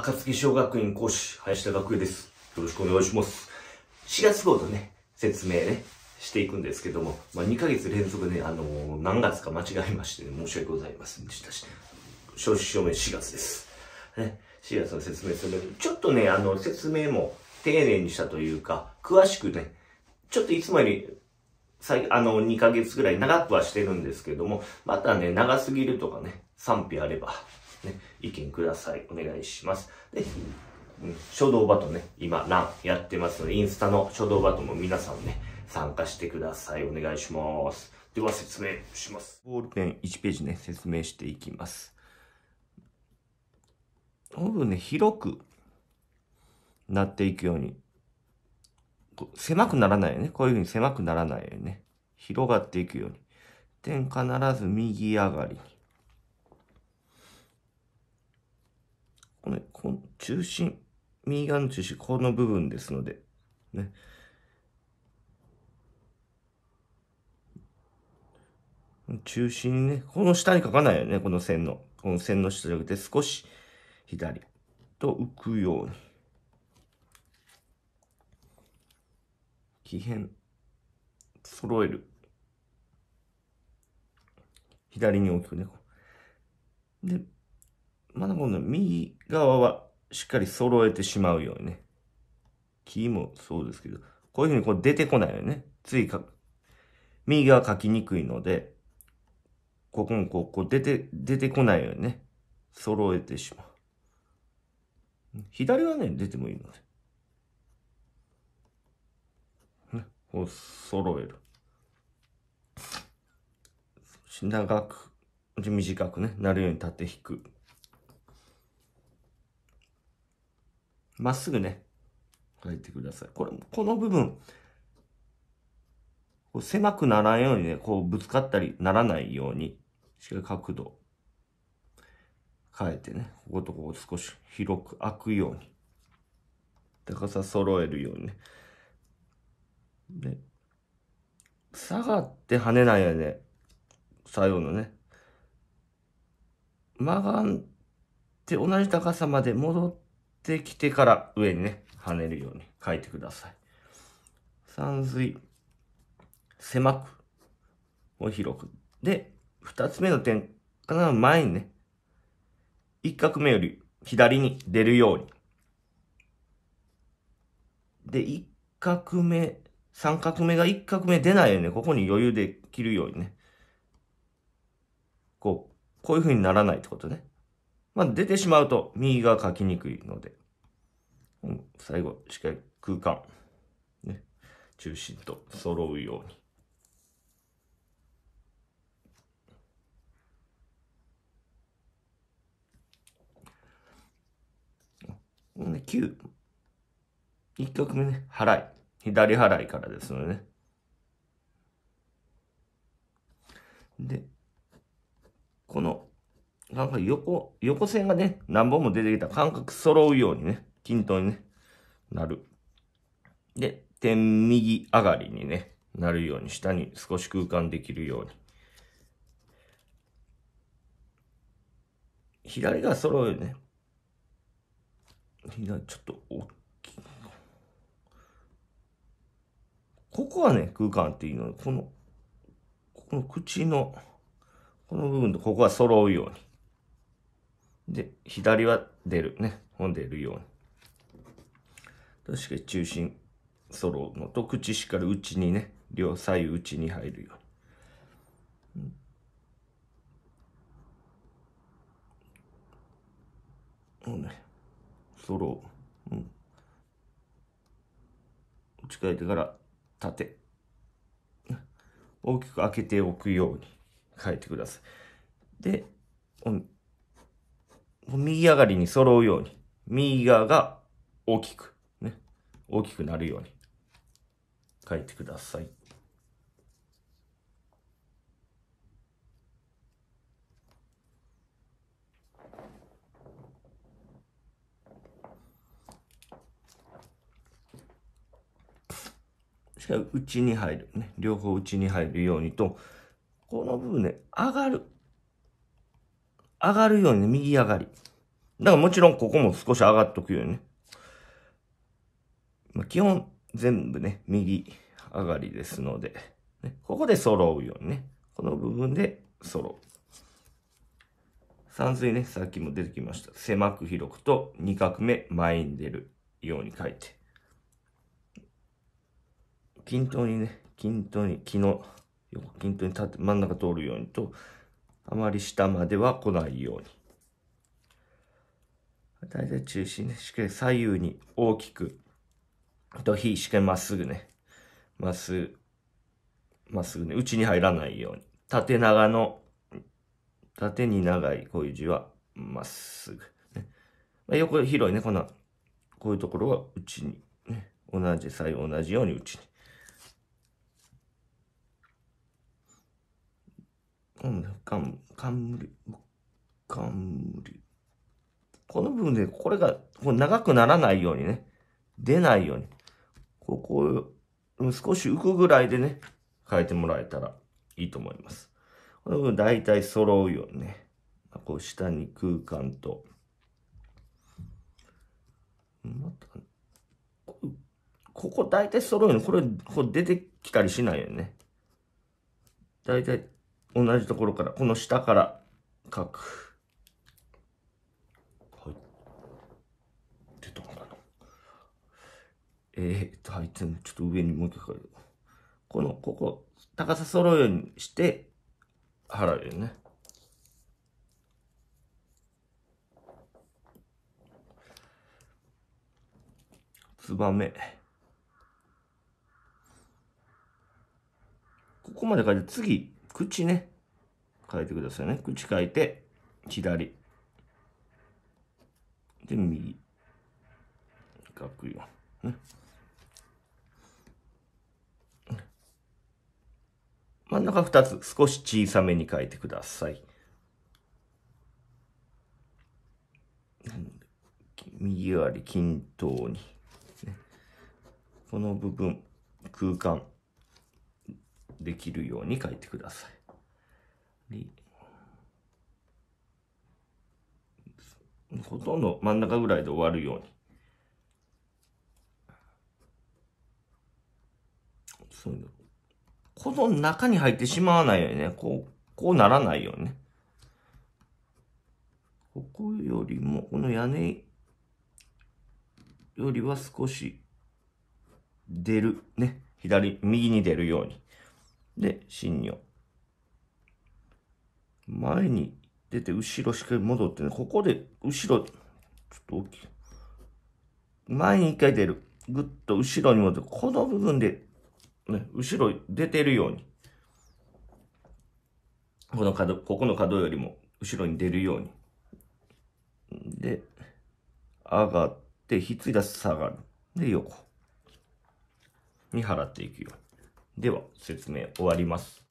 暁小学院講師、林田学園です。よろしくお願いします。4月号とね、説明ね、していくんですけども、まあ、2ヶ月連続ね、あのー、何月か間違えまして、ね、申し訳ございませんでしたし、正式証明4月です。ね、4月の説明するけど、ちょっとね、あの、説明も丁寧にしたというか、詳しくね、ちょっといつもより、あの、2ヶ月ぐらい長くはしてるんですけども、またね、長すぎるとかね、賛否あれば、ください。お願いします。で、うん、書道バトンね、今、ランやってますので、インスタの書道バトンも皆さんね、参加してください。お願いします。では説明します。ボールペン1ページね、説明していきます。多分ね、広くなっていくように、狭くならないよね。こういうふうに狭くならないよね。広がっていくように。点必ず右上がりに。この、この中心、右側の中心、この部分ですので、ね。中心にね、この下に書かないよね、この線の。この線の下じゃなくて、少し左と浮くように。機変、揃える。左に大きくね。で、まだこの右側はしっかり揃えてしまうようにね。木もそうですけど、こういうふうにこう出てこないようにね。ついか、右側書きにくいので、ここもこう、こう出て、出てこないようにね。揃えてしまう。左はね、出てもいいので。ね、こう揃える。長く、短くね、なるように縦引く。まっすぐね、書いてください。これ、この部分、こう狭くならんようにね、こうぶつかったりならないように、しっかり角度変えてね、こことここ少し広く開くように、高さ揃えるようにね。で、下がって跳ねないよね、作用のね。曲がって同じ高さまで戻っってきてから上にね、跳ねるように書いてください。三髄、狭く、を広く。で、二つ目の点かな、前にね、一画目より左に出るように。で、一画目、三画目が一画目出ないようにね、ここに余裕で切るようにね。こう、こういう風にならないってことね。まあ、出てしまうと右が書きにくいので、最後、しっかり空間、ね、中心と揃うように。ね、9。1曲目ね、払い。左払いからですのでね。で、このなんか横、横線がね、何本も出てきた感覚揃うようにね、均等にね、なる。で、点右上がりにね、なるように、下に少し空間できるように。左が揃うよね。左、ちょっと大きい。ここはね、空間っていいのに、この、この口の、この部分とここは揃うように。で、左は出るね。本出るように。確かに中心ソロのと、口しかり内にね、両左右内に入るように。もうね、う。うん。打ち替えてから縦。大きく開けておくように書いてください。で、右上がりに揃うように、右側が大きく、ね、大きくなるように書いてください。しか内に入るね。両方内に入るようにと、この部分ね、上がる。上がるように右上がり。だからもちろんここも少し上がっとくようにね。まあ、基本全部ね、右上がりですので、ね、ここで揃うようにね。この部分で揃う。山水ね、さっきも出てきました。狭く広くと2画目前に出るように書いて。均等にね、均等に、木の、均等に立って真ん中通るようにと、あまり下までは来ないように。大体中心ね、しっかり左右に大きく、と、ひ、しっかりまっすぐね、まっすぐ、まっすぐね、内に入らないように。縦長の、縦に長いこういう字はまっすぐ、ね。まあ、横広いね、こんな、こういうところは内に、ね、同じ左右同じように内に。この部分で、これが、これ長くならないようにね、出ないように、ここを少し浮くぐらいでね、変えてもらえたらいいと思います。この部分大体揃うよね、こう下に空間と、また、ここ大体揃うよねこれ、こう出てきたりしないよね。大体同じところから、この下から書く。はい。出たかなえー、っと、はい、ちょっと上にもう一回書この、ここ、高さ揃うようにして、払うよね。ツバメ。ここまで書いて、次、口ね、書いてくださいね。口書いて、左。で、右。書くよ。ね。真ん中2つ、少し小さめに書いてください。右割り均等に、この部分、空間。できるように書いてください。ほとんど真ん中ぐらいで終わるように。そういうこの中に入ってしまわないようにね、こう、こうならないようにね。ここよりも、この屋根よりは少し出る、ね、左、右に出るように。で、新入。前に出て、後ろしっかり戻ってね、ここで、後ろ、ちょっと大きい。前に一回出る。ぐっと後ろに戻って、この部分で、ね、後ろ出てるように。この角、ここの角よりも後ろに出るように。で、上がって、ひっついた下がる。で、横に払っていくように。では、説明終わります。